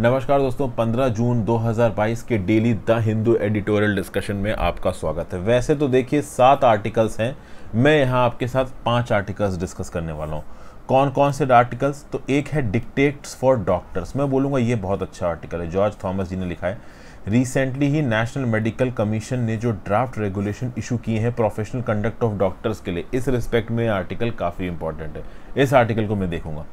नमस्कार दोस्तों 15 जून 2022 के daily the Hindu editorial discussion में आपका स्वागत है वैसे तो देखिए सात आर्टिकल्स हैं मैं यहाँ आपके साथ पांच आर्टिकल्स डिस्कस करने वाला हूँ कौन कौन से आर्टिकल्स तो एक है डिक्टेट्स फॉर डॉक्टर्स मैं बोलूँगा ये बहुत अच्छा आर्टिकल है जॉर्ज थॉमस जी ने लिखा है रिसेंटली ही नेशनल मेडिकल कमीशन ने जो ड्राफ्ट रेगुलेशन इशू किए हैं प्रोफेशनल कंडक्ट ऑफ डॉक्टर्स के लिए इस रिस्पेक्ट में आर्टिकल काफ़ी इंपॉर्टेंट है इस आर्टिकल को मैं देखूंगा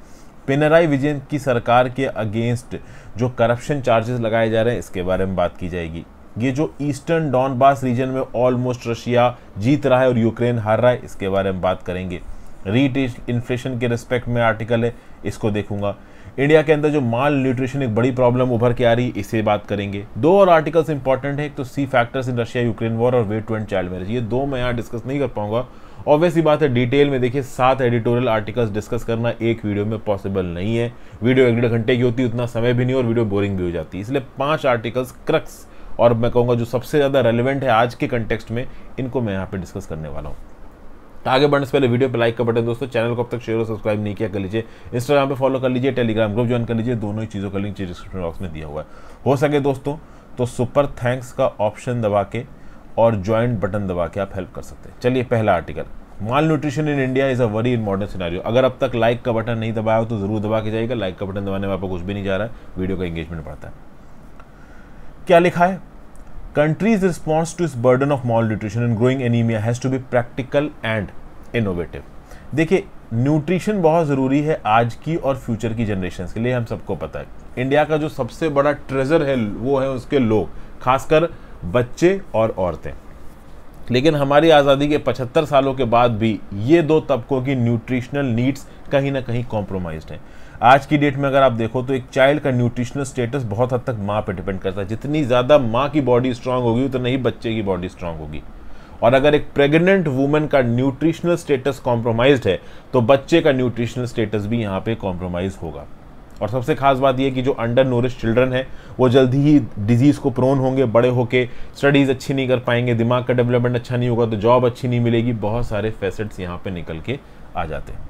पिनराई विजयन की सरकार के अगेंस्ट जो करप्शन चार्जेस लगाए जा रहे हैं इसके बारे में बात की जाएगी ये जो ईस्टर्न डॉनबास रीजन में ऑलमोस्ट रशिया जीत रहा है और यूक्रेन हार रहा है इसके बारे में बात करेंगे रीट इन्फ्लेशन के रिस्पेक्ट में आर्टिकल है इसको देखूंगा इंडिया के अंदर जो माल न्यूट्रिशन एक बड़ी प्रॉब्लम उभर के आ रही है इसे बात करेंगे दो और आर्टिकल्स इंपॉर्टेंट है एक तो see factors in Russia Ukraine war और way to end child marriage ये दो मैं यहाँ डिस्कस नहीं कर पाऊंगा ऑब्वियसली बात है डिटेल में देखिए सात एडिटोरियल आर्टिकल्स डिस्कस करना एक वीडियो में पॉसिबल नहीं है वीडियो एक डेढ़ घंटे की होती है उतना समय भी नहीं और वीडियो बोरिंग भी हो जाती है इसलिए पाँच आर्टिकल्स क्रक्स और मैं कहूँगा जो सबसे ज़्यादा रेलिवेंट है आज के कंटेक्सट में इनको मैं यहाँ पे डिस्कस करने वाला हूँ तो आगे बढ़ने से पहले वीडियो पे लाइक का बटन दोस्तों चैनल को अब तक शेयर और सब्सक्राइब नहीं किया कर लीजिए इंस्टाग्राम पे फॉलो कर लीजिए टेलीग्राम ग्रुप ज्वाइन कर लीजिए दोनों ही चीज़ों का लिंक डिस्क्रिप्शन बॉक्स में दिया हुआ है हो सके दोस्तों तो सुपर थैंक्स का ऑप्शन दबा के और ज्वाइंट बटन दबा के आप हेल्प कर सकते हैं चलिए पहला article malnutrition in India is a worry in modern scenario अगर अब तक लाइक का बटन नहीं दबाया हो तो ज़रूर दबा के जाएगा लाइक का बटन दबाने में आपको कुछ भी नहीं जा रहा है वीडियो का एंगेजमेंट बढ़ता है क्या लिखा है country's response to its burden of malnutrition and growing anaemia has to be practical and innovative देखिए न्यूट्रिशन बहुत ज़रूरी है आज की और फ्यूचर की जनरेशन के लिए हम सबको पता है इंडिया का जो सबसे बड़ा ट्रेजर है वो है उसके लोग खासकर बच्चे और औरतें लेकिन हमारी आज़ादी के 75 सालों के बाद भी ये दो तबकों की न्यूट्रिशनल नीड्स कहीं ना कहीं कॉम्प्रोमाइज हैं आज की डेट में अगर आप देखो तो एक चाइल्ड का न्यूट्रिशनल स्टेटस बहुत हद तक माँ पे डिपेंड करता है जितनी ज़्यादा माँ की बॉडी स्ट्रांग होगी उतना ही बच्चे की बॉडी स्ट्रांग होगी और अगर एक प्रेग्नेंट वूमेन का न्यूट्रिशनल स्टेटस कॉम्प्रोमाइज है तो बच्चे का न्यूट्रिशनल स्टेटस भी यहाँ पर कॉम्प्रोमाइज होगा और सबसे खास बात यह कि जो अंडर नोरिश चिल्ड्रन है वो जल्दी ही डिजीज़ को प्रोन होंगे बड़े होके स्टडीज़ अच्छी नहीं कर पाएंगे दिमाग का डेवलपमेंट अच्छा नहीं होगा तो जॉब अच्छी नहीं मिलेगी बहुत सारे फैसेट्स यहाँ पे निकल के आ जाते हैं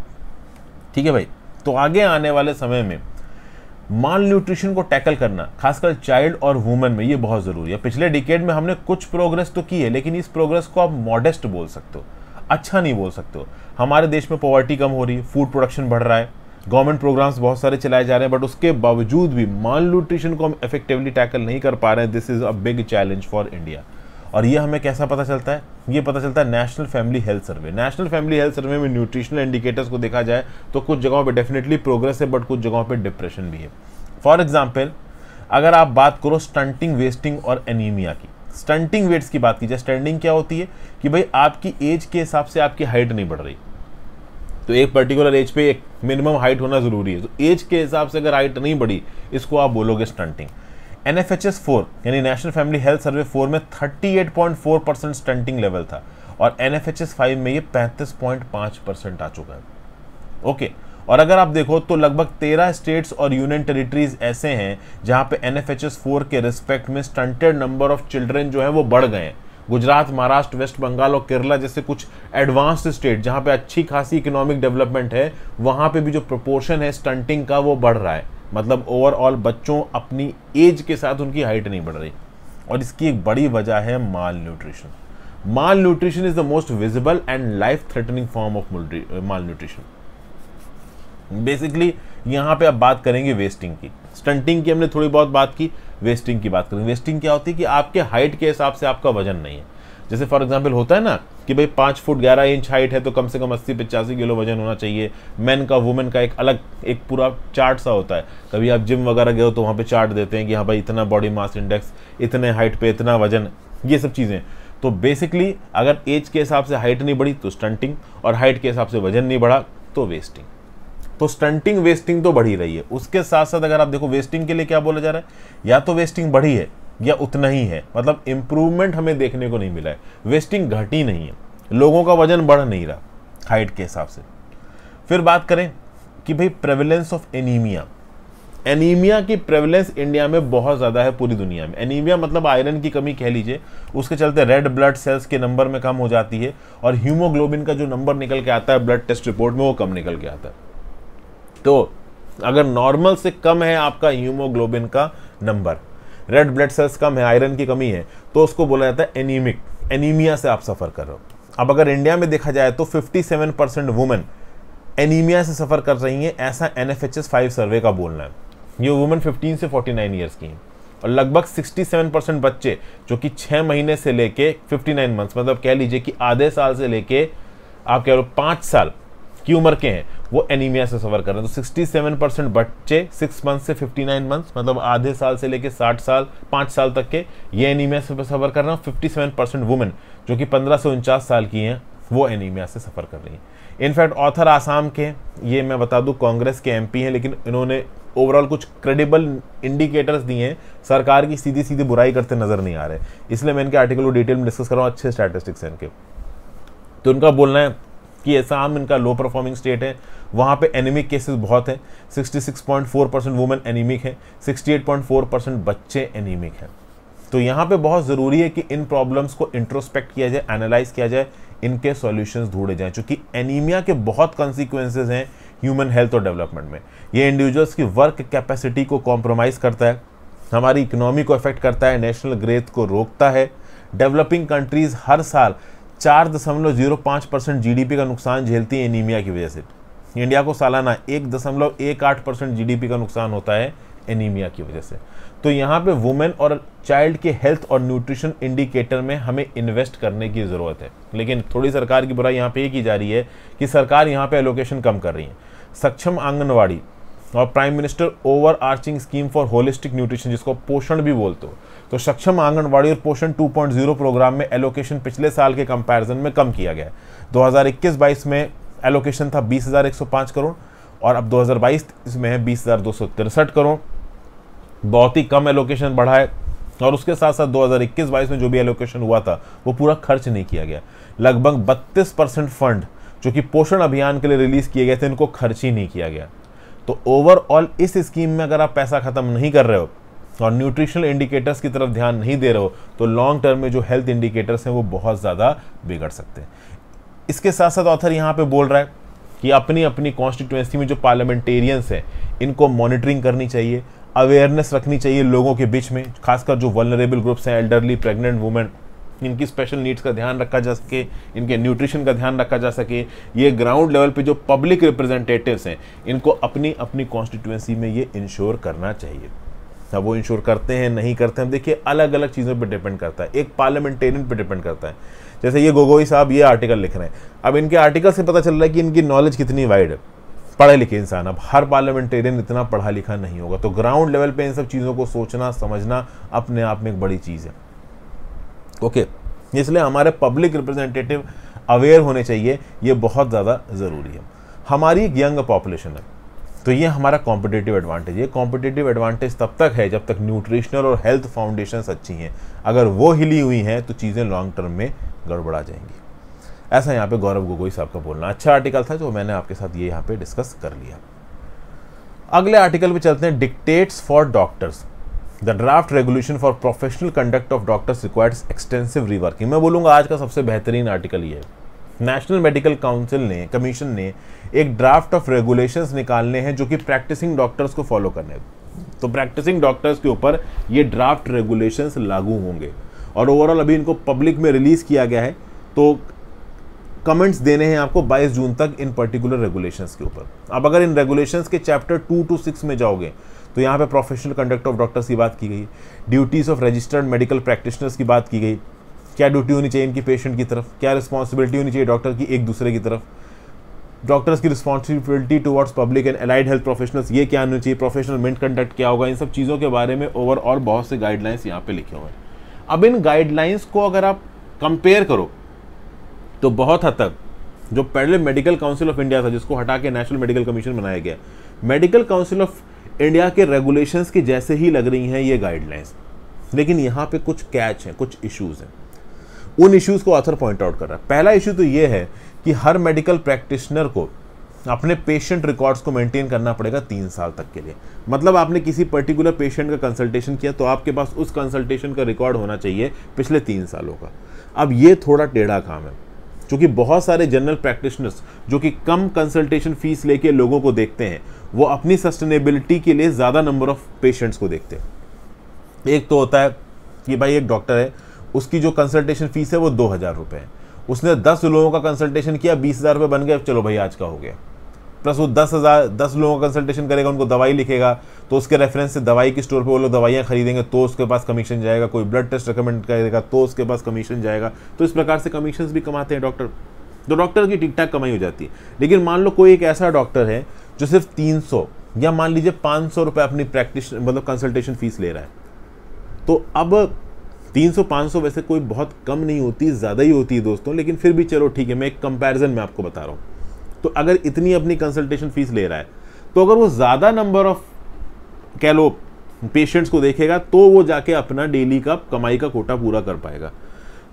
ठीक है भाई तो आगे आने वाले समय में माल न्यूट्रिशन को टैकल करना खासकर चाइल्ड और वुमेन में ये बहुत ज़रूरी है पिछले डिकेड में हमने कुछ प्रोग्रेस तो की है लेकिन इस प्रोग्रेस को आप मॉडेस्ट बोल सकते हो अच्छा नहीं बोल सकते हो हमारे देश में पॉवर्टी कम हो रही है फूड प्रोडक्शन बढ़ रहा है गवर्नमेंट प्रोग्राम्स बहुत सारे चलाए जा रहे हैं बट उसके बावजूद भी माल न्यूट्रिशन को हम इफेक्टिवली टैकल नहीं कर पा रहे हैं this is a big challenge for India और ये हमें कैसा पता चलता है ये पता चलता है national family health survey national family health survey में न्यूट्रिशनल इंडिकेटर्स को देखा जाए तो कुछ जगहों पे डेफिनेटली प्रोग्रेस है बट कुछ जगहों पे डिप्रेशन भी है फॉर एग्जाम्पल अगर आप बात करो स्टंटिंग वेस्टिंग और एनीमिया की स्टंटिंग वेट्स की बात की जाए स्टंटिंग क्या होती है कि भाई आपकी एज के हिसाब से आपकी हाइट नहीं बढ़ रही तो एक पर्टिकुलर एज पे एक मिनिमम हाइट होना ज़रूरी है तो एज के हिसाब से अगर हाइट नहीं बढ़ी इसको आप बोलोगे stunting N F H S four यानी national family health survey four में thirty eight point four percent stunting level था और N F H S five में ये पैंतीस पॉइंट पाँच परसेंट आ चुका है ओके और अगर आप देखो तो लगभग तेरह स्टेट्स और यूनियन टेरिटरीज ऐसे हैं जहाँ पे N F H S four के रिस्पेक्ट में स्टंटेड नंबर ऑफ चिल्ड्रेन जो है वो बढ़ गए हैं गुजरात महाराष्ट्र वेस्ट बंगाल और केरला जैसे कुछ एडवांस्ड स्टेट जहाँ पे अच्छी खासी इकोनॉमिक डेवलपमेंट है वहाँ पे भी जो प्रोपोर्शन है स्टंटिंग का वो बढ़ रहा है मतलब ओवरऑल बच्चों अपनी एज के साथ उनकी हाइट नहीं बढ़ रही और इसकी एक बड़ी वजह है malnutrition malnutrition is the most visible and life threatening form of malnutrition basically यहाँ पे आप बात करेंगे वेस्टिंग की स्टंटिंग की हमने थोड़ी बहुत बात की वेस्टिंग की बात करेंगे वेस्टिंग क्या होती है कि आपके हाइट के हिसाब से आपका वजन नहीं है जैसे फॉर एग्जाम्पल होता है ना कि भाई पाँच फुट ग्यारह इंच हाइट है तो कम से कम अस्सी पचासी किलो वजन होना चाहिए मैन का वुमेन का एक अलग एक पूरा चार्ट सा होता है कभी आप जिम वगैरह गए हो तो वहाँ पे चार्ट देते हैं कि हाँ भाई इतना बॉडी मास इंडेक्स इतने हाइट पे इतना वजन ये सब चीज़ें तो बेसिकली अगर एज के हिसाब से हाइट नहीं बढ़ी तो स्टंटिंग और हाइट के हिसाब से वजन नहीं बढ़ा तो वेस्टिंग तो स्टंटिंग वेस्टिंग तो बढ़ी रही है उसके साथ साथ अगर आप देखो वेस्टिंग के लिए क्या बोला जा रहा है या तो वेस्टिंग बढ़ी है या उतना ही है मतलब इम्प्रूवमेंट हमें देखने को नहीं मिला है वेस्टिंग घटी नहीं है लोगों का वजन बढ़ नहीं रहा हाइट के हिसाब से फिर बात करें कि भाई प्रेवलेंस ऑफ एनीमिया एनीमिया की प्रेवलेंस इंडिया में बहुत ज़्यादा है पूरी दुनिया में एनीमिया मतलब आयरन की कमी कह लीजिए उसके चलते रेड ब्लड सेल्स के नंबर में कम हो जाती है और ह्यूमोग्लोबिन का जो नंबर निकल के आता है ब्लड टेस्ट रिपोर्ट में वो कम निकल के आता है तो अगर नॉर्मल से कम है आपका ह्यूमोग्लोबिन का नंबर रेड ब्लड सेल्स कम है आयरन की कमी है तो उसको बोला जाता है एनीमिक एनीमिया से आप सफ़र कर रहे हो अब अगर इंडिया में देखा जाए तो 57 परसेंट वुमेन एनीमिया से सफ़र कर रही हैं ऐसा N F H S five survey का बोलना है ये वुमेन 15 से 49 ईयर्स की हैं और लगभग 67 परसेंट बच्चे जो कि छः महीने से लेके 59 मंथ्स मतलब कह लीजिए कि आधे साल से लेके आप कह रहे हो पाँच साल की उम्र के हैं वो एनीमिया से सफर कर रहे हैं तो 67 परसेंट बच्चे सिक्स मंथ से 59 मंथ्स मतलब आधे साल से लेके 60 साल पाँच साल तक के ये एनीमिया से सफर कर रहे हैं फिफ्टी सेवन परसेंट वुमेन जो कि पंद्रह से उनचास साल की हैं वो एनीमिया से सफ़र कर रही हैं इनफैक्ट ऑथर आसाम के ये मैं बता दूँ कांग्रेस के एम हैं लेकिन इन्होंने ओवरऑल कुछ क्रेडिबल इंडिकेटर्स दिए हैं सरकार की सीधी सीधी बुराई करते नज़र नहीं आ रहे इसलिए मैं इनके आर्टिकल को डिटेल में डिस्कस कर रहा हूँ अच्छे स्टैटिस्टिक्स हैं इनके तो उनका बोलना है जबकि आसाम इनका लो परफॉर्मिंग स्टेट है वहाँ पे एनीमिक केसेस बहुत हैं 66.4 परसेंट वुमेन एनीमिक हैं 68.4 परसेंट बच्चे एनीमिक हैं तो यहाँ पे बहुत ज़रूरी है कि इन प्रॉब्लम्स को इंट्रोस्पेक्ट किया जाए एनालाइज किया जाए इनके सॉल्यूशंस ढूंढे जाएं क्योंकि एनीमिया के बहुत कॉन्सिक्वेंसेज हैं ह्यूमन हेल्थ और डेवलपमेंट में ये इंडिविजुअल्स की वर्क कैपेसिटी को कॉम्प्रोमाइज़ करता है हमारी इकनॉमी को अफेक्ट करता है नेशनल ग्रेथ को रोकता है डेवलपिंग कंट्रीज़ हर साल चार दशमलव जीरो पाँच परसेंट जी का नुकसान झेलती है एनीमिया की वजह से इंडिया को सालाना एक दशमलव एक आठ परसेंट जी का नुकसान होता है एनीमिया की वजह से तो यहाँ पे वुमेन और चाइल्ड के हेल्थ और न्यूट्रिशन इंडिकेटर में हमें इन्वेस्ट करने की ज़रूरत है लेकिन थोड़ी सरकार की बुराई यहाँ पे ये की जा रही है कि सरकार यहाँ पे एलोकेशन कम कर रही है सक्षम आंगनवाड़ी और prime minister overarching scheme for holistic nutrition जिसको पोषण भी बोलते हो तो सक्षम आंगनवाड़ी और पोषण 2.0 प्रोग्राम में एलोकेशन पिछले साल के कंपैरिजन में कम किया गया है 2021-22 में एलोकेशन था 20,105 करोड़ और अब 2022 इसमें है बीस करोड़ बहुत ही कम एलोकेशन बढ़ा है और उसके साथ साथ 2021-22 में जो भी एलोकेशन हुआ था वो पूरा खर्च नहीं किया गया लगभग बत्तीस परसेंट फंड जो कि पोषण अभियान के लिए रिलीज़ किए गए थे इनको खर्च ही नहीं किया गया तो ओवरऑल इस स्कीम में अगर आप पैसा ख़त्म नहीं कर रहे हो तो और न्यूट्रिशनल इंडिकेटर्स की तरफ ध्यान नहीं दे रहे हो तो लॉन्ग टर्म में जो हेल्थ इंडिकेटर्स हैं वो बहुत ज़्यादा बिगड़ सकते हैं इसके साथ साथ ऑथर यहाँ पे बोल रहा है कि अपनी अपनी कॉन्स्टिट्युएंसी में जो पार्लियामेंटेरियंस हैं इनको मॉनिटरिंग करनी चाहिए अवेयरनेस रखनी चाहिए लोगों के बीच में खासकर जो वनरेबल ग्रुप्स हैं एल्डरली प्रेग्नेंट वुमेन इनकी स्पेशल नीड्स का ध्यान रखा जा सके इनके न्यूट्रिशन का ध्यान रखा जा सके ये ग्राउंड लेवल पे जो पब्लिक रिप्रेजेंटेटिव्स हैं इनको अपनी अपनी कॉन्स्टिट्युएंसी में ये इंश्योर करना चाहिए ना वो इंश्योर करते हैं नहीं करते हैं देखिए अलग अलग चीज़ों पर डिपेंड करता है एक पार्लियामेंटेरियन पर डिपेंड करता है जैसे ये गोगोई साहब ये आर्टिकल लिख रहे हैं अब इनके आर्टिकल से पता चल रहा है कि इनकी नॉलेज कितनी वाइड है पढ़े लिखे इंसान अब हर पार्लियामेंटेरियन इतना पढ़ा लिखा नहीं होगा तो ग्राउंड लेवल पे इन सब चीज़ों को सोचना समझना अपने आप में एक बड़ी चीज़ है ओके इसलिए हमारे पब्लिक रिप्रेजेंटेटिव अवेयर होने चाहिए ये बहुत ज़्यादा ज़रूरी है हमारी एक यंग पॉपुलेशन है तो ये हमारा कॉम्पिटेटिव एडवांटेज ये कॉम्पिटेटिव एडवांटेज तब तक है जब तक न्यूट्रिशनल और हेल्थ फाउंडेशन अच्छी हैं अगर वो हिली हुई हैं तो चीज़ें लॉन्ग टर्म में गड़बड़ा जाएंगी ऐसा यहाँ पे गौरव गोगोई साहब का बोलना अच्छा आर्टिकल था जो मैंने आपके साथ ये यहाँ पे डिस्कस कर लिया अगले आर्टिकल पे चलते हैं dictates for doctors the draft regulation for professional conduct of doctors requires extensive reworking मैं बोलूँगा आज का सबसे बेहतरीन आर्टिकल ये है नेशनल मेडिकल काउंसिल ने कमीशन ने एक ड्राफ्ट ऑफ रेगुलेशंस निकालने हैं जो कि प्रैक्टिसिंग डॉक्टर्स को फॉलो करने तो प्रैक्टिसिंग डॉक्टर्स के ऊपर ये ड्राफ्ट रेगुलेशंस लागू होंगे और ओवरऑल अभी इनको पब्लिक में रिलीज़ किया गया है तो कमेंट्स देने हैं आपको 22 जून तक इन पर्टिकुलर रेगुलेशंस के ऊपर अब अगर इन रेगुलेशंस के चैप्टर टू टू सिक्स में जाओगे तो यहाँ पे प्रोफेशनल कंडक्ट ऑफ डॉक्टर्स की बात की गई duties of registered medical practitioners की बात की गई क्या ड्यूटी होनी चाहिए इनकी पेशेंट की तरफ क्या रिस्पॉन्सिबिलिटी होनी चाहिए डॉक्टर की एक दूसरे की तरफ डॉक्टर्स की responsibility towards public and allied health professionals ये क्या होनी चाहिए प्रोफेशनल मेंट कंडक्ट क्या होगा इन सब चीज़ों के बारे में ओवरऑल बहुत से गाइडलाइंस यहाँ पे लिखे हुए हैं अब इन गाइडलाइंस को अगर आप कंपेयर करो तो बहुत हद तक जो पहले मेडिकल काउंसिल ऑफ इंडिया था जिसको हटा के नेशनल मेडिकल कमीशन बनाया गया मेडिकल काउंसिल ऑफ इंडिया के रेगुलेशंस के जैसे ही लग रही हैं ये गाइडलाइंस लेकिन यहाँ पे कुछ कैच हैं कुछ इश्यूज़ हैं उन इश्यूज़ को ऑथर पॉइंट आउट कर रहा है पहला इशू तो ये है कि हर मेडिकल प्रैक्टिशनर को अपने पेशेंट रिकॉर्ड्स को मेंटेन करना पड़ेगा तीन साल तक के लिए मतलब आपने किसी पर्टिकुलर पेशेंट का कंसल्टेशन किया तो आपके पास उस कंसल्टेशन का रिकॉर्ड होना चाहिए पिछले तीन सालों का अब ये थोड़ा टेढ़ा काम है क्योंकि बहुत सारे जनरल प्रैक्टिशनर्स जो कि कम कंसल्टेशन फीस लेके लोगों को देखते हैं वो अपनी सस्टेनेबिलिटी के लिए ज़्यादा नंबर ऑफ पेशेंट्स को देखते हैं एक तो होता है कि भाई एक डॉक्टर है उसकी जो कंसल्टेशन फीस है वो दो हज़ार रुपये है उसने दस लोगों का कंसल्टेशन किया बीस हज़ार रुपये बन गए चलो भाई आज का हो गया प्लस वो दस हज़ार दस लोगों का कंसल्टेशन करेगा उनको दवाई लिखेगा तो उसके रेफरेंस से दवाई की स्टोर पे वो लोग दवाइयाँ खरीदेंगे तो उसके पास कमीशन जाएगा कोई ब्लड टेस्ट रिकमेंड करेगा तो उसके पास कमीशन जाएगा तो इस प्रकार से कमीशन भी कमाते हैं डॉक्टर तो डॉक्टर की ठीक ठाक कमाई हो जाती है लेकिन मान लो कोई एक ऐसा डॉक्टर है जो सिर्फ तीन या मान लीजिए पाँच सौ अपनी प्रैक्टिस मतलब कंसल्टेशन फीस ले रहा है तो अब 300 500 वैसे कोई बहुत कम नहीं होती ज़्यादा ही होती है दोस्तों लेकिन फिर भी चलो ठीक है मैं एक कंपैरिजन में आपको बता रहा हूँ तो अगर इतनी अपनी कंसल्टेशन फीस ले रहा है तो अगर वो ज़्यादा नंबर ऑफ कह लो पेशेंट्स को देखेगा तो वो जाके अपना डेली का कमाई का कोटा पूरा कर पाएगा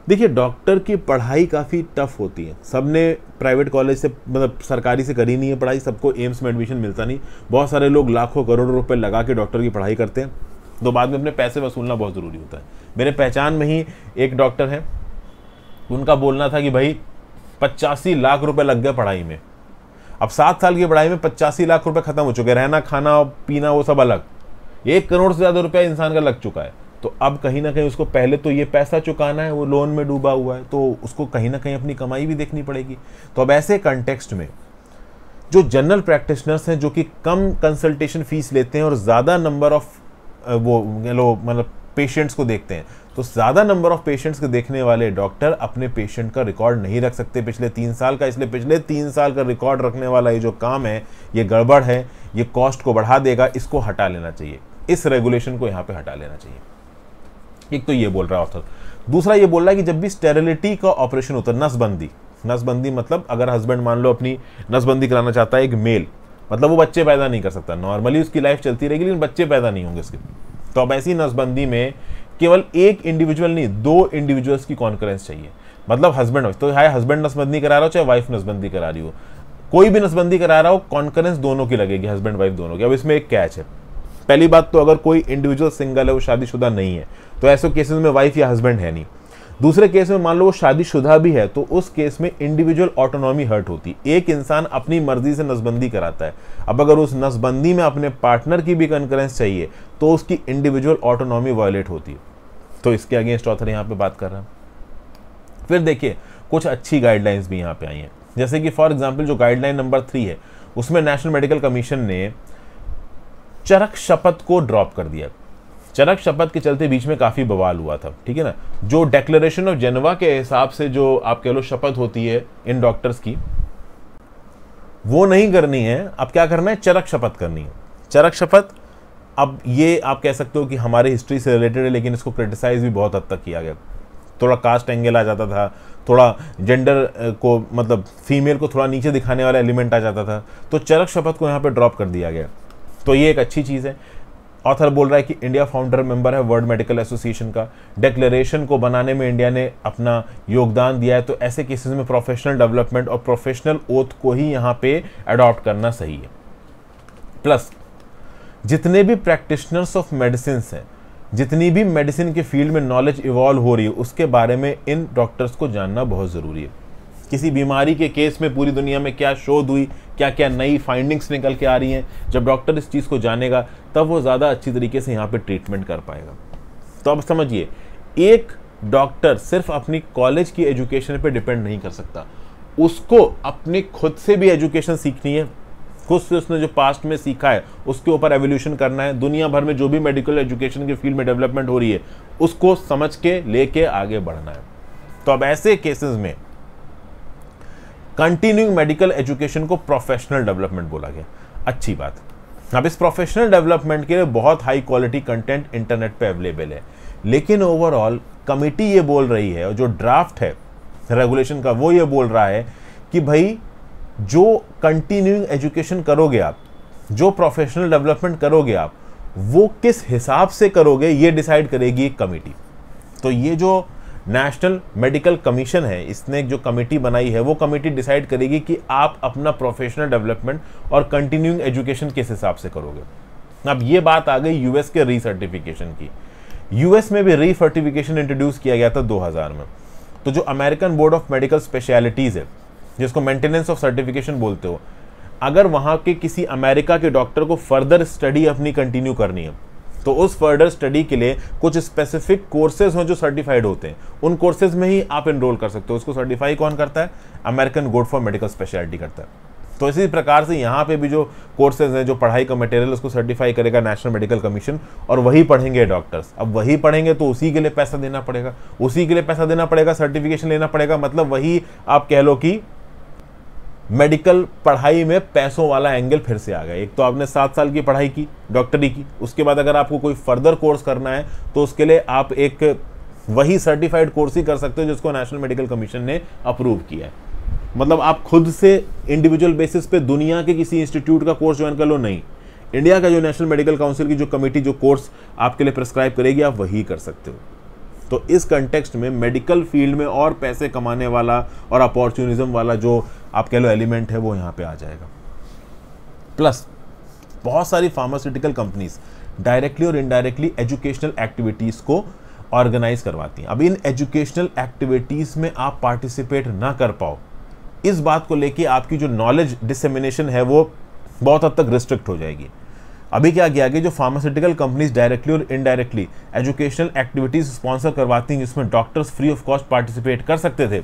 देखिए डॉक्टर की पढ़ाई काफ़ी टफ होती है सब ने प्राइवेट कॉलेज से मतलब सरकारी से करी नहीं है पढ़ाई सबको एम्स में एडमिशन मिलता नहीं बहुत सारे लोग लाखों करोड़ों रुपए लगा के डॉक्टर की पढ़ाई करते हैं तो बाद में अपने पैसे वसूलना बहुत ज़रूरी होता है मेरे पहचान में ही एक डॉक्टर है उनका बोलना था कि भाई पचासी लाख रुपए लग गए पढ़ाई में अब सात साल की पढ़ाई में पचासी लाख रुपए खत्म हो चुके रहना खाना पीना वो सब अलग एक करोड़ से ज़्यादा रुपया इंसान का लग चुका है तो अब कहीं ना कहीं उसको पहले तो ये पैसा चुकाना है वो लोन में डूबा हुआ है तो उसको कहीं ना कहीं अपनी कमाई भी देखनी पड़ेगी तो अब ऐसे कंटेक्स्ट में जो जनरल प्रैक्टिशनर्स हैं जो कि कम कंसल्टेशन फीस लेते हैं और ज़्यादा नंबर ऑफ वो लो मतलब पेशेंट्स को देखते हैं तो ज़्यादा नंबर ऑफ पेशेंट्स को देखने वाले डॉक्टर अपने पेशेंट का रिकॉर्ड नहीं रख सकते पिछले तीन साल का इसलिए पिछले तीन साल का रिकॉर्ड रखने वाला ये जो काम है ये गड़बड़ है ये कॉस्ट को बढ़ा देगा इसको हटा लेना चाहिए इस रेगुलेशन को यहाँ पे हटा लेना चाहिए एक तो ये बोल रहा है ऑथर दूसरा ये बोल रहा है कि जब भी स्टेरिलिटी का ऑपरेशन होता है नसबंदी नसबंदी मतलब अगर हस्बैंड मान लो अपनी नसबंदी कराना चाहता है एक मेल मतलब वो बच्चे पैदा नहीं कर सकता नॉर्मली उसकी लाइफ चलती रहेगी लेकिन बच्चे पैदा नहीं होंगे इसके तो अब ऐसी नसबंदी में केवल एक इंडिविजुअल नहीं दो इंडिविजुअल्स की कॉन्करेंस चाहिए मतलब हस्बैंड वाइफ तो चाहे हस्बैंड नसबंदी करा रहा हो चाहे वाइफ नसबंदी करा रही हो कोई भी नसबंदी करा रहा हो कॉन्करेंस दोनों की लगेगी हस्बैंड वाइफ दोनों की अब इसमें एक कैच है पहली बात तो अगर कोई इंडिविजुअल सिंगल है वो शादीशुदा नहीं है तो ऐसे केसेस में वाइफ या हस्बैंड है नहीं दूसरे केस में मान लो वो शादीशुदा भी है तो उस केस में इंडिविजुअल ऑटोनॉमी हर्ट होती है एक इंसान अपनी मर्जी से नसबंदी कराता है अब अगर उस नसबंदी में अपने पार्टनर की भी कंकरेंस चाहिए तो उसकी इंडिविजुअल ऑटोनॉमी वायलेट होती है तो इसके अगेंस्ट ऑथर यहाँ पर बात कर रहा है फिर देखिए कुछ अच्छी गाइडलाइंस भी यहाँ पर आई हैं जैसे कि फॉर एग्जाम्पल जो गाइडलाइन नंबर थ्री है उसमें नेशनल मेडिकल कमीशन ने चरक शपथ को ड्रॉप कर दिया चरक शपथ के चलते बीच में काफ़ी बवाल हुआ था ठीक है ना जो डेक्लेशन ऑफ जेनवा के हिसाब से जो आप कह लो शपथ होती है इन डॉक्टर्स की वो नहीं करनी है अब क्या करना है चरक शपथ करनी है चरक शपथ अब ये आप कह सकते हो कि हमारे हिस्ट्री से रिलेटेड है लेकिन इसको क्रिटिसाइज भी बहुत हद तक किया गया थोड़ा कास्ट एंगल आ जाता था थोड़ा जेंडर को मतलब फीमेल को थोड़ा नीचे दिखाने वाला एलिमेंट आ जाता था तो चरक शपथ को यहाँ पर ड्रॉप कर दिया गया तो ये एक अच्छी चीज़ है ऑथर बोल रहा है कि इंडिया फाउंडर मेंबर है वर्ल्ड मेडिकल एसोसिएशन का डिक्लेरेशन को बनाने में इंडिया ने अपना योगदान दिया है तो ऐसे केसेस में प्रोफेशनल डेवलपमेंट और प्रोफेशनल ओथ को ही यहाँ पे अडॉप्ट करना सही है प्लस जितने भी प्रैक्टिशनर्स ऑफ मेडिसिन हैं जितनी भी मेडिसिन के फील्ड में नॉलेज इवॉल्व हो रही है उसके बारे में इन डॉक्टर्स को जानना बहुत ज़रूरी है किसी बीमारी के केस में पूरी दुनिया में क्या शोध हुई क्या क्या नई फाइंडिंग्स निकल के आ रही हैं जब डॉक्टर इस चीज़ को जानेगा तब वो ज़्यादा अच्छी तरीके से यहाँ पर ट्रीटमेंट कर पाएगा तो अब समझिए एक डॉक्टर सिर्फ अपनी कॉलेज की एजुकेशन पर डिपेंड नहीं कर सकता उसको अपने खुद से भी एजुकेशन सीखनी है खुद से उसने जो पास्ट में सीखा है उसके ऊपर एवोल्यूशन करना है दुनिया भर में जो भी मेडिकल एजुकेशन के फील्ड में डेवलपमेंट हो रही है उसको समझ के लेके आगे बढ़ना है तो अब ऐसे केसेस में कंटिन्यूइंग मेडिकल एजुकेशन को प्रोफेशनल डेवलपमेंट बोला गया अच्छी बात अब इस प्रोफेशनल डेवलपमेंट के लिए बहुत हाई क्वालिटी कंटेंट इंटरनेट पे अवेलेबल है लेकिन ओवरऑल कमेटी ये बोल रही है और जो ड्राफ्ट है रेगुलेशन का वो ये बोल रहा है कि भाई जो कंटिन्यूइंग एजुकेशन करोगे आप जो प्रोफेशनल डेवलपमेंट करोगे आप वो किस हिसाब से करोगे ये डिसाइड करेगी एक कमेटी तो ये जो नेशनल मेडिकल कमीशन है इसने जो कमेटी बनाई है वो कमेटी डिसाइड करेगी कि आप अपना प्रोफेशनल डेवलपमेंट और कंटिन्यूइंग एजुकेशन किस हिसाब से करोगे अब ये बात आ गई यूएस के रीसर्टिफिकेशन की यूएस में भी रीसर्टिफिकेशन इंट्रोड्यूस किया गया था दो में तो जो American board of medical specialties है जिसको मेंटेनेंस ऑफ सर्टिफिकेशन बोलते हो अगर वहाँ के किसी अमेरिका के डॉक्टर को फर्दर स्टडी अपनी कंटिन्यू करनी है तो उस फर्दर स्टडी के लिए कुछ स्पेसिफिक कोर्सेज हों जो सर्टिफाइड होते हैं उन कोर्सेज में ही आप इनरोल कर सकते हो उसको सर्टिफाई कौन करता है अमेरिकन गोड फॉर मेडिकल स्पेशलिटी करता है तो इसी प्रकार से यहाँ पे भी जो कोर्सेज हैं जो पढ़ाई का मटेरियल उसको सर्टिफाई करेगा नेशनल मेडिकल कमीशन और वही पढ़ेंगे डॉक्टर्स अब वही पढ़ेंगे तो उसी के लिए पैसा देना पड़ेगा उसी के लिए पैसा देना पड़ेगा सर्टिफिकेशन लेना पड़ेगा मतलब वही आप कह लो कि मेडिकल पढ़ाई में पैसों वाला एंगल फिर से आ गया एक तो आपने सात साल की पढ़ाई की डॉक्टरी की उसके बाद अगर आपको कोई फर्दर कोर्स करना है तो उसके लिए आप एक वही सर्टिफाइड कोर्स ही कर सकते हो जिसको नेशनल मेडिकल कमीशन ने अप्रूव किया है मतलब आप खुद से इंडिविजुअल बेसिस पे दुनिया के किसी इंस्टीट्यूट का कोर्स ज्वाइन कर लो नहीं इंडिया का जो नेशनल मेडिकल काउंसिल की जो कमेटी जो कोर्स आपके लिए प्रिस्क्राइब करेगी आप वही कर सकते हो तो इस कंटेक्सट में मेडिकल फील्ड में और पैसे कमाने वाला और अपॉर्चुनिज्म वाला जो आप कह लो एलिमेंट है वो यहाँ पे आ जाएगा प्लस बहुत सारी फार्मास्यूटिकल कंपनीज डायरेक्टली और इनडायरेक्टली एजुकेशनल एक्टिविटीज़ को ऑर्गेनाइज करवाती हैं अब इन एजुकेशनल एक्टिविटीज़ में आप पार्टिसिपेट ना कर पाओ इस बात को लेके आपकी जो नॉलेज डिसमिनेशन है वो बहुत हद तक रिस्ट्रिक्ट हो जाएगी अभी क्या किया गया कि जो फार्मास्यूटिकल कंपनीज डायरेक्टली और इनडायरेक्टली एजुकेशनल एक्टिविटीज स्पॉन्सर करवाती हैं जिसमें doctors free of cost participate कर सकते थे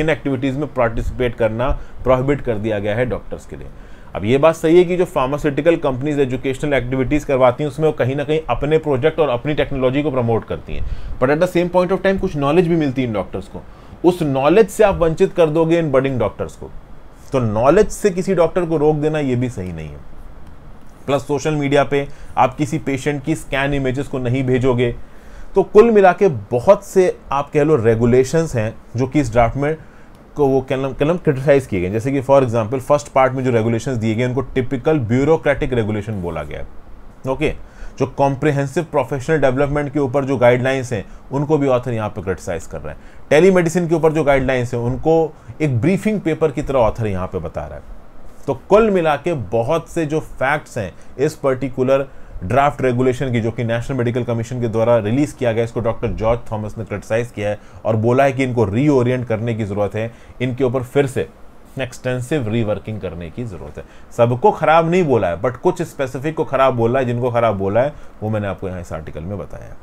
इन एक्टिविटीज़ में पार्टिसिपेट करना प्रोहिबिट कर दिया गया है डॉक्टर्स के लिए अब ये बात सही है कि जो फार्मास्यूटिकल कंपनीज एजुकेशनल एक्टिविटीज़ करवाती हैं उसमें वो कहीं ना कहीं अपने प्रोजेक्ट और अपनी टेक्नोलॉजी को प्रमोट करती हैं but at the same point of time कुछ नॉलेज भी मिलती है इन डॉक्टर्स को उस नॉलेज से आप वंचित कर दोगे इन बडिंग डॉक्टर्स को तो नॉलेज से किसी डॉक्टर को रोक देना ये भी सही नहीं है प्लस सोशल मीडिया पे आप किसी पेशेंट की स्कैन इमेजेस को नहीं भेजोगे तो कुल मिला के बहुत से आप कह लो रेगुलेशंस हैं जो कि इस ड्राफ्ट में को वो कलम कलम क्रिटिसाइज किए गए जैसे कि फॉर एग्जाम्पल फर्स्ट पार्ट में जो रेगुलेशन दिए गए उनको टिपिकल ब्यूरोक्रेटिक रेगुलेशन बोला गया है ओके जो कॉम्प्रिहेंसिव प्रोफेशनल डेवलपमेंट के ऊपर जो गाइडलाइंस हैं उनको भी ऑथर यहाँ पर क्रिटिसाइज कर रहे हैं टेलीमेडिसिन के ऊपर जो गाइडलाइंस हैं उनको एक ब्रीफिंग पेपर की तरह ऑथर यहाँ पर बता रहा है तो कुल मिला के बहुत से जो फैक्ट्स हैं इस पर्टिकुलर ड्राफ्ट रेगुलेशन की जो कि नेशनल मेडिकल कमीशन के द्वारा रिलीज किया गया इसको डॉक्टर जॉर्ज थॉमस ने क्रिटिसाइज किया है और बोला है कि इनको रीओरिएंट करने की ज़रूरत है इनके ऊपर फिर से एक्सटेंसिव रीवर्किंग करने की ज़रूरत है सबको ख़राब नहीं बोला है बट कुछ स्पेसिफिक को ख़राब बोला है जिनको ख़राब बोला है वो मैंने आपको यहाँ इस आर्टिकल में बताया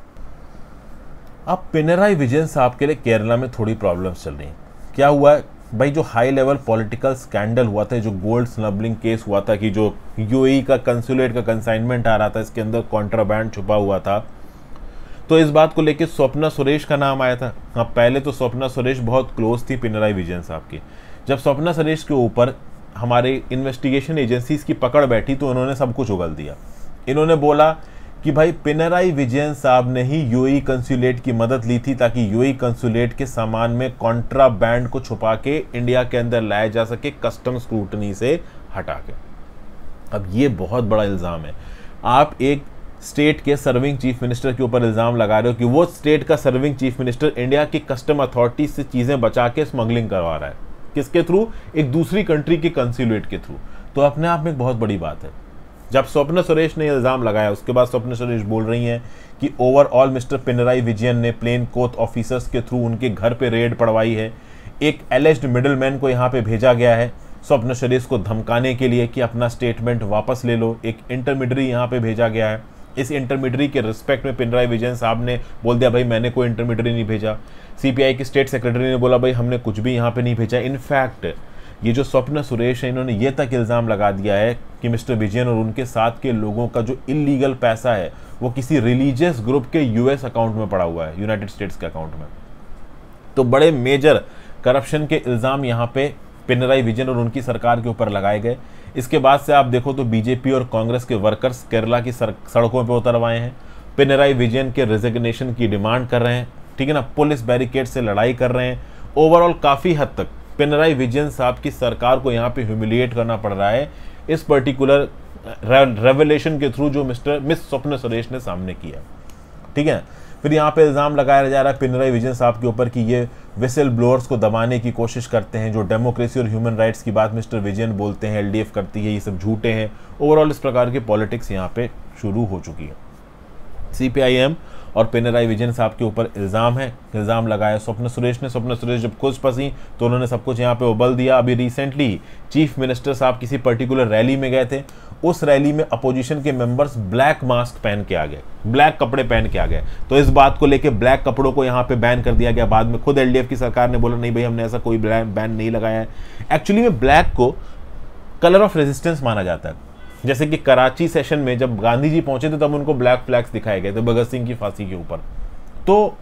अब पिनराई विजयन साहब के लिए केरला में थोड़ी प्रॉब्लम्स चल रही हैं क्या हुआ है भाई जो हाई लेवल पॉलिटिकल स्कैंडल हुआ था जो गोल्ड स्नबलिंग केस हुआ था कि जो यूएई e का कंसुलेट का कंसाइनमेंट आ रहा था इसके अंदर कॉन्ट्राबैंड छुपा हुआ था तो इस बात को लेकर स्वप्ना सुरेश का नाम आया था हाँ पहले तो स्वप्ना सुरेश बहुत क्लोज थी पिनराई विजयन साहब की जब स्वप्ना सुरेश के ऊपर हमारे इन्वेस्टिगेशन एजेंसीज की पकड़ बैठी तो उन्होंने सब कुछ उगल दिया इन्होंने बोला कि भाई पिनराई विजयन साहब ने ही यूई कंसुलेट e की मदद ली थी ताकि यूई कंसुलेट e के सामान में कॉन्ट्राबैंड को छुपा के इंडिया के अंदर लाया जा सके कस्टम स्क्रूटनी से हटा के अब ये बहुत बड़ा इल्ज़ाम है आप एक स्टेट के सर्विंग चीफ मिनिस्टर के ऊपर इल्ज़ाम लगा रहे हो कि वो स्टेट का सर्विंग चीफ मिनिस्टर इंडिया की कस्टम अथॉरिटी से चीज़ें बचा के स्मगलिंग करवा रहा है किसके थ्रू एक दूसरी कंट्री के कंसुलेट के थ्रू तो अपने आप में एक बहुत बड़ी बात है जब स्वप्न सुरेश ने इल्ज़ाम लगाया उसके बाद स्वप्न सुरेश बोल रही हैं कि ओवरऑल मिस्टर पिनराई विजयन ने प्लेन कोथ ऑफिसर्स के थ्रू उनके घर पे रेड पड़वाई है एक एलेज मिडल को यहाँ पे भेजा गया है स्वप्न सुरेश को धमकाने के लिए कि अपना स्टेटमेंट वापस ले लो एक इंटरमीडरी यहाँ पे भेजा गया है इस इंटरमीडरी के रिस्पेक्ट में पिनराई विजयन साहब ने बोल दिया भाई मैंने कोई इंटरमीडरी नहीं भेजा सीपीआई के स्टेट सेक्रेटरी ने बोला भाई हमने कुछ भी यहाँ पे नहीं भेजा इनफैक्ट ये जो स्वप्न सुरेश है इन्होंने ये तक इल्ज़ाम लगा दिया है कि मिस्टर विजयन और उनके साथ के लोगों का जो इलीगल पैसा है वो किसी रिलीजियस ग्रुप के यूएस अकाउंट में पड़ा हुआ है यूनाइटेड स्टेट्स के अकाउंट में तो बड़े मेजर करप्शन के इल्ज़ाम यहाँ पे पिनराई विजयन और उनकी सरकार के ऊपर लगाए गए इसके बाद से आप देखो तो बीजेपी और कांग्रेस के वर्कर्स केरला की सड़कों पर उतरवाए हैं पिनराई विजयन के रेजिग्नेशन की डिमांड कर रहे हैं ठीक है ना पुलिस बैरिकेड से लड़ाई कर रहे हैं ओवरऑल काफ़ी हद तक पिनराई विजयन साहब की सरकार को यहाँ पे ह्यूमिलिएट करना पड़ रहा है इस पर्टिकुलर रेवलेशन uh, के थ्रू जो मिस्टर मिस स्वप्न सुरेश ने सामने किया ठीक है फिर यहाँ पे इल्ज़ाम लगाया जा रहा है पिनराई विजयन साहब के ऊपर कि ये विसल ब्लोअर्स को दबाने की कोशिश करते हैं जो डेमोक्रेसी और ह्यूमन राइट्स की बात मिस्टर विजयन बोलते हैं एल करती है ये सब झूठे हैं ओवरऑल इस प्रकार की पॉलिटिक्स यहाँ पे शुरू हो चुकी है सी पी आई एम और पेनराई विजन साहब के ऊपर इल्ज़ाम है इल्ज़ाम लगाया स्वप्न सुरेश ने स्वप्न सुरेश जब खुश फंसी तो उन्होंने सब कुछ यहाँ पे उबल दिया अभी रिसेंटली चीफ मिनिस्टर साहब किसी पर्टिकुलर रैली में गए थे उस रैली में अपोजिशन के मेंबर्स ब्लैक मास्क पहन के आ गए ब्लैक कपड़े पहन के आ गए तो इस बात को लेकर ब्लैक कपड़ों को यहाँ पे बैन कर दिया गया बाद में खुद एल की सरकार ने बोला नहीं भाई हमने ऐसा कोई बैन नहीं लगाया है एक्चुअली में ब्लैक को कलर ऑफ रेजिस्टेंस माना जाता है जैसे कि कराची सेशन में जब गांधी जी पहुंचे थे तब उनको ब्लैक फ्लैग्स दिखाए गए थे भगत सिंह की फांसी के ऊपर तो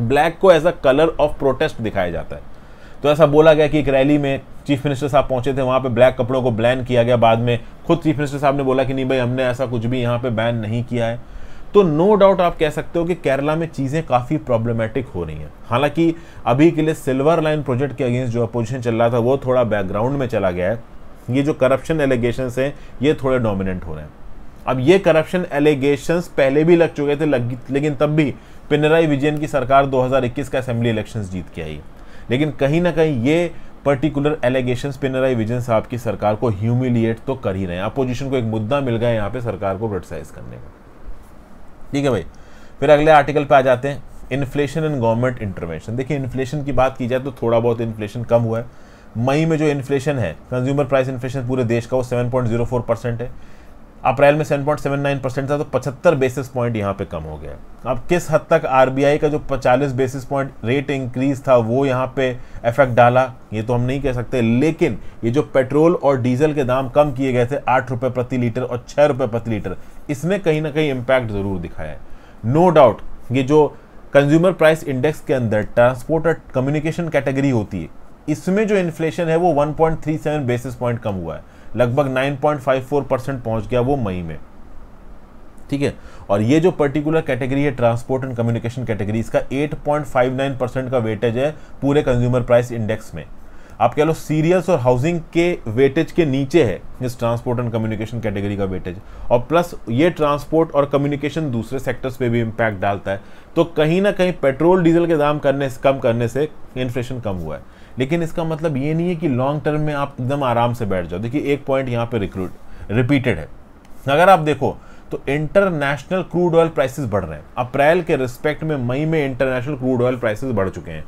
ब्लैक को as a colour of protest दिखाया जाता है तो ऐसा बोला गया कि एक रैली में चीफ मिनिस्टर साहब पहुंचे थे वहां पे ब्लैक कपड़ों को बैन किया गया बाद में खुद चीफ मिनिस्टर साहब ने बोला कि नहीं भाई हमने ऐसा कुछ भी यहाँ पे बैन नहीं किया है तो नो डाउट आप कह सकते हो कि केरला में चीज़ें काफ़ी प्रॉब्लमेटिक हो रही हैं हालांकि अभी के लिए सिल्वर लाइन प्रोजेक्ट के अगेंस्ट जो अपोजिशन चल रहा था वो थोड़ा बैकग्राउंड में चला गया है ये जो करप्शन एलिगेशन हैं ये थोड़े डोमिनेंट हो रहे हैं अब ये करप्शन एलिगेशन पहले भी लग चुके थे लग, लेकिन तब भी पिनराई विजयन की सरकार 2021 का असेंबली इलेक्शन जीत के आई लेकिन कहीं ना कहीं ये पर्टिकुलर एलिगेशन पिनराई विजन साहब की सरकार को ह्यूमिलिएट तो कर ही रहे हैं अपोजिशन को एक मुद्दा मिल गया यहाँ पे सरकार को क्रिटिसाइज करने का ठीक है भाई फिर अगले आर्टिकल पे आ जाते हैं इन्फ्लेशन एंड गवर्नमेंट इंटरवेंशन देखिए इन्फ्लेशन की बात की जाए तो थोड़ा बहुत इन्फ्लेशन कम हुआ है मई में जो इन्फ्लेशन है कंज्यूमर प्राइस इन्फ्लेशन पूरे देश का वो 7.04 परसेंट है अप्रैल में 7.79 परसेंट था तो 75 बेसिस पॉइंट यहाँ पे कम हो गया अब किस हद तक आर का जो पचालीस बेसिस पॉइंट रेट इंक्रीज था वो यहाँ पे इफेक्ट डाला ये तो हम नहीं कह सकते लेकिन ये जो पेट्रोल और डीजल के दाम कम किए गए थे आठ रुपये प्रति लीटर और छः रुपये प्रति लीटर इसने कहीं ना कहीं इम्पैक्ट ज़रूर दिखाया है नो डाउट ये जो कंज्यूमर प्राइस इंडेक्स के अंदर ट्रांसपोर्ट और कम्युनिकेशन कैटेगरी होती है इसमें जो इन्फ्लेशन है वो 1.37 बेसिस पॉइंट कम हुआ है लगभग 9.54 परसेंट पहुंच गया वो मई में ठीक है और ये जो पर्टिकुलर कैटेगरी है ट्रांसपोर्ट एंड कम्युनिकेशन कैटेगरी इसका 8.59 परसेंट का वेटेज है पूरे कंज्यूमर प्राइस इंडेक्स में आप कह लो सीरियल्स और हाउसिंग के वेटेज के नीचे है इस ट्रांसपोर्ट एंड कम्युनिकेशन कैटेगरी का वेटेज और प्लस ये ट्रांसपोर्ट और कम्युनिकेशन दूसरे सेक्टर्स पे भी इम्पैक्ट डालता है तो कहीं ना कहीं पेट्रोल डीजल के दाम करने कम करने से इन्फ्लेशन कम हुआ है लेकिन इसका मतलब ये नहीं है कि लॉन्ग टर्म में आप एकदम आराम से बैठ जाओ देखिए एक पॉइंट यहाँ पे रिक्रूट रिपीटेड है अगर आप देखो तो इंटरनेशनल क्रूड ऑयल प्राइसेस बढ़ रहे हैं अप्रैल के रिस्पेक्ट में मई में इंटरनेशनल क्रूड ऑयल प्राइसेस बढ़ चुके हैं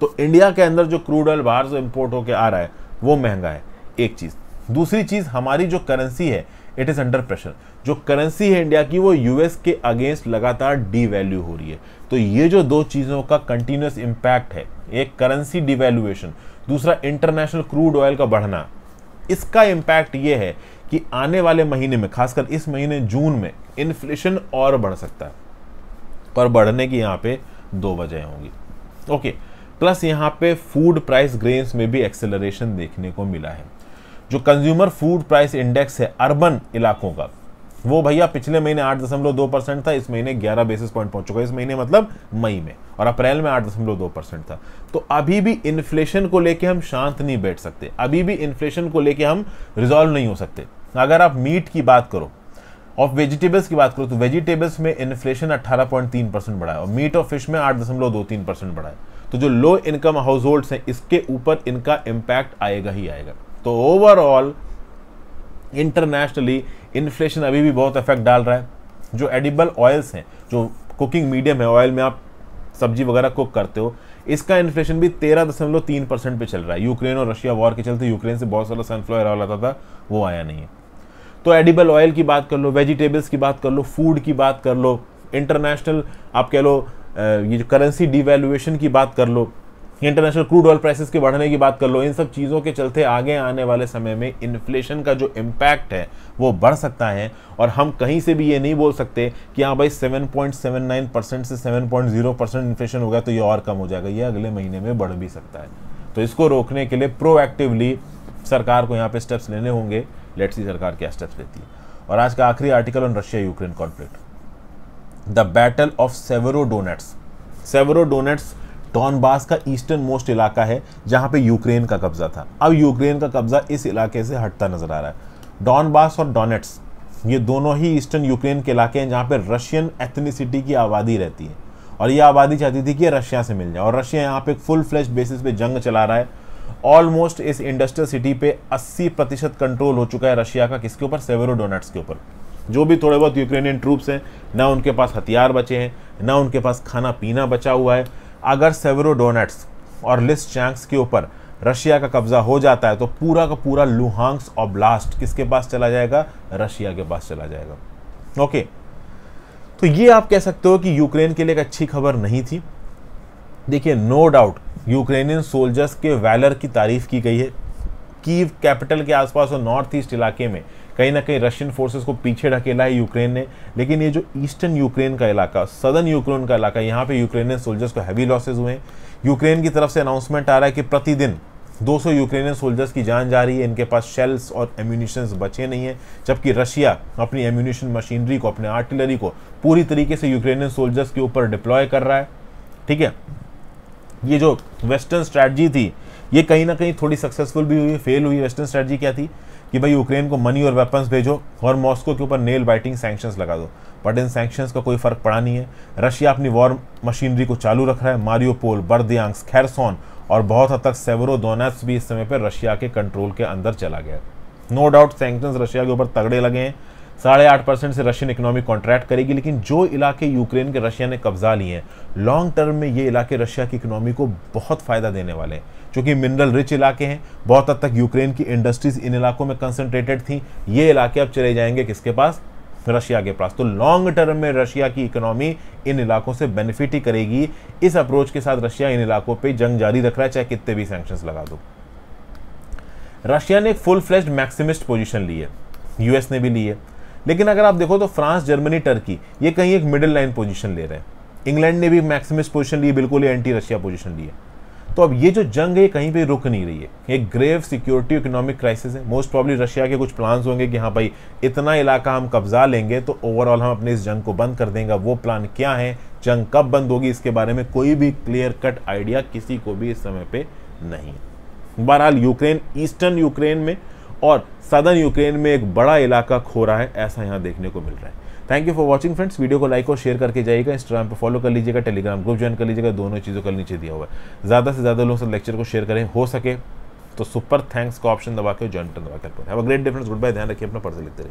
तो इंडिया के अंदर जो क्रूड ऑयल बाहर से इम्पोर्ट होकर आ रहा है वो महंगा है एक चीज़ दूसरी चीज़ हमारी जो करेंसी है इट इज़ अंडर प्रेशर जो करेंसी है इंडिया की वो यूएस के अगेंस्ट लगातार डीवैल्यू हो रही है तो ये जो दो चीज़ों का कंटिन्यूस इम्पैक्ट है एक करेंसी डिवैल्यूएशन दूसरा इंटरनेशनल क्रूड ऑयल का बढ़ना इसका इम्पैक्ट ये है कि आने वाले महीने में खासकर इस महीने जून में इन्फ्लेशन और बढ़ सकता है पर बढ़ने की यहाँ पे दो वजह होंगी ओके प्लस यहाँ पे फूड प्राइस ग्रेन्स में भी एक्सेलरेशन देखने को मिला है जो कंज्यूमर फूड प्राइस इंडेक्स है अर्बन इलाकों का वो भैया पिछले महीने आठ दशमलव दो परसेंट था इस महीने ग्यारह बेसिस पॉइंट पहुंच चुका है इस महीने मतलब मई में और अप्रैल में आठ दशमलव दो परसेंट था तो अभी भी इन्फ्लेशन को लेके हम शांत नहीं बैठ सकते अभी भी इन्फ्लेशन को लेके हम रिजॉल्व नहीं हो सकते अगर आप मीट की बात करो और वेजिटेबल्स की बात करो तो वेजिटेबल्स में इन्फ्लेशन अट्ठारह पॉइंट तीन परसेंट बढ़ा है और मीट और फिश में आठ दशमलव दो तीन परसेंट बढ़ा है तो जो लो इनकम हाउस होल्ड्स हैं इसके ऊपर इनका इम्पैक्ट आएगा ही आएगा तो ओवरऑल इंटरनेशनली इन्फ्लेशन अभी भी बहुत इफेक्ट डाल रहा है जो एडिबल ऑयल्स हैं जो कुकिंग मीडियम है ऑयल में आप सब्जी वगैरह कुक करते हो इसका इन्फ्लेशन भी तेरह दशमलव तीन परसेंट पर चल रहा है यूक्रेन और रशिया वॉर के चलते यूक्रेन से बहुत सारा सनफ्लावर ऑयल आता था वो आया नहीं है तो एडिबल ऑयल की बात कर लो वेजिटेबल्स की बात कर लो फूड की बात कर लो इंटरनेशनल आप कह लो ये जो करेंसी डिवेल्युएशन की बात कर लो इंटरनेशनल क्रूड ऑयल प्राइसेस के बढ़ने की बात कर लो इन सब चीज़ों के चलते आगे आने वाले समय में इन्फ्लेशन का जो इम्पैक्ट है वो बढ़ सकता है और हम कहीं से भी ये नहीं बोल सकते कि हाँ भाई 7.79 परसेंट से 7.0 परसेंट इन्फ्लेशन हो गया तो ये और कम हो जाएगा ये अगले महीने में बढ़ भी सकता है तो इसको रोकने के लिए प्रोएक्टिवली सरकार को यहाँ पे स्टेप्स लेने होंगे लेट्स सी सरकार क्या स्टेप्स लेती है और आज का आखिरी article on Russia Ukraine conflict the battle of Severodonetsk Severodonetsk Donbas का ईस्टर्न मोस्ट इलाका है जहाँ पे यूक्रेन का कब्जा था अब यूक्रेन का कब्जा इस इलाके से हटता नजर आ रहा है डॉनबास और डोनेट्स ये दोनों ही ईस्टर्न यूक्रेन के इलाके हैं जहाँ पर रशियन एथनिसिटी की आबादी रहती है और ये आबादी चाहती थी कि रशिया से मिल जाए और रशिया यहाँ पे फुल फ्लैश बेसिस पे जंग चला रहा है ऑलमोस्ट इस इंडस्ट्रियल सिटी पे 80 प्रतिशत कंट्रोल हो चुका है रशिया का किसके ऊपर सेवेरो डोनट्स के ऊपर जो भी थोड़े बहुत यूक्रेनियन ट्रूप्स हैं ना उनके पास हथियार बचे हैं ना उनके पास खाना पीना बचा हुआ है अगर सेवरो डोनेट्स और लिस्ट चैंक्स के ऊपर रशिया का कब्जा हो जाता है तो पूरा का पूरा लुहांग्स और ब्लास्ट किसके पास चला जाएगा रशिया के पास चला जाएगा ओके तो ये आप कह सकते हो कि यूक्रेन के लिए एक अच्छी खबर नहीं थी देखिए नो डाउट यूक्रेनियन सोल्जर्स के वैलर की तारीफ की गई है कीव कैपिटल के आसपास और नॉर्थ ईस्ट इलाके में कहीं ना कहीं रशियन फोर्सेस को पीछे ढकेला है यूक्रेन ने लेकिन ये जो ईस्टर्न यूक्रेन का इलाका सदर्न यूक्रेन का इलाका यहाँ पे यूक्रेनियन सोल्जर्स को हैवी लॉसेज हुए यूक्रेन की तरफ से अनाउंसमेंट आ रहा है कि प्रतिदिन 200 यूक्रेनियन सोल्जर्स की जान जा रही है इनके पास शेल्स और एम्यूनिशन बचे नहीं है जबकि रशिया अपनी एम्यूनिशन मशीनरी को अपने आर्टिलरी को पूरी तरीके से यूक्रेनियन सोल्जर्स के ऊपर डिप्लॉय कर रहा है ठीक है ये जो वेस्टर्न स्ट्रैटी थी ये कहीं ना कहीं थोड़ी सक्सेसफुल भी हुई फेल हुई वेस्टर्न स्ट्रैटी क्या थी कि भाई यूक्रेन को मनी और वेपन्स भेजो और मॉस्को के ऊपर नेल बाइटिंग सैक्शंस लगा दो बट इन सैक्शंस का कोई फ़र्क पड़ा नहीं है रशिया अपनी वॉर मशीनरी को चालू रख रहा है मारियोपोल बर्दियांग खैरसोन और बहुत हद तक सेवरो दोनास भी इस समय पर रशिया के कंट्रोल के अंदर चला गया नो डाउट सैंक्शंस रशिया के ऊपर तगड़े लगे हैं साढ़े आठ परसेंट से रशियन इकोनॉमी कॉन्ट्रैक्ट करेगी लेकिन जो इलाके यूक्रेन के रशिया ने कब्जा लिए हैं लॉन्ग टर्म में ये इलाके रशिया की इकोनॉमी को बहुत फ़ायदा देने वाले हैं क्योंकि मिनरल रिच इलाके हैं बहुत हद तक यूक्रेन की इंडस्ट्रीज़ इन इलाकों में कंसनट्रेटेड थी ये इलाके अब चले जाएंगे किसके पास रशिया के पास तो लॉन्ग टर्म में रशिया की इकोनॉमी इन इलाकों से बेनिफिट ही करेगी इस अप्रोच के साथ रशिया इन इलाकों पे जंग जारी रख रहा है चाहे कितने भी सैंक्शन लगा दो रशिया ने एक फुल फ्लेज मैक्सिमिस्ट पोजीशन ली है यूएस ने भी ली है लेकिन अगर आप देखो तो फ्रांस जर्मनी टर्की ये कहीं एक मिडिल लाइन पोजीशन ले रहे हैं इंग्लैंड ने भी मैक्सिमस पोजीशन ली बिल्कुल एंटी रशिया पोजीशन ली है तो अब ये जो जंग है कहीं पे रुक नहीं रही है एक ग्रेव सिक्योरिटी इकोनॉमिक क्राइसिस है मोस्ट प्रॉब्ली रशिया के कुछ प्लान्स होंगे कि हाँ भाई इतना इलाका हम कब्जा लेंगे तो ओवरऑल हम अपने इस जंग को बंद कर देंगे वो प्लान क्या है जंग कब बंद होगी इसके बारे में कोई भी क्लियर कट आइडिया किसी को भी इस समय पर नहीं बहरहाल यूक्रेन ईस्टर्न यूक्रेन में और सदर यूक्रेन में एक बड़ा इलाका खो रहा है ऐसा यहाँ देखने को मिल रहा है thank you for watching friends video को लाइक और शेयर करके जाइएगा इंस्टाग्राम पर फॉलो कर लीजिएगा टेलीग्राम ग्रुप ज्वाइन कर लीजिएगा दोनों चीज़ों का नीचे दिया हुआ है ज़्यादा से ज़्यादा लोगों से लेक्चर को शेयर करें हो सके तो सुपर थैंक्स का ऑप्शन दबा के ज्वाइन दबा कर ग्रेट डिफरेंस गुड बाय ध्यान रखिए अपना पढ़ से लिखते रहिए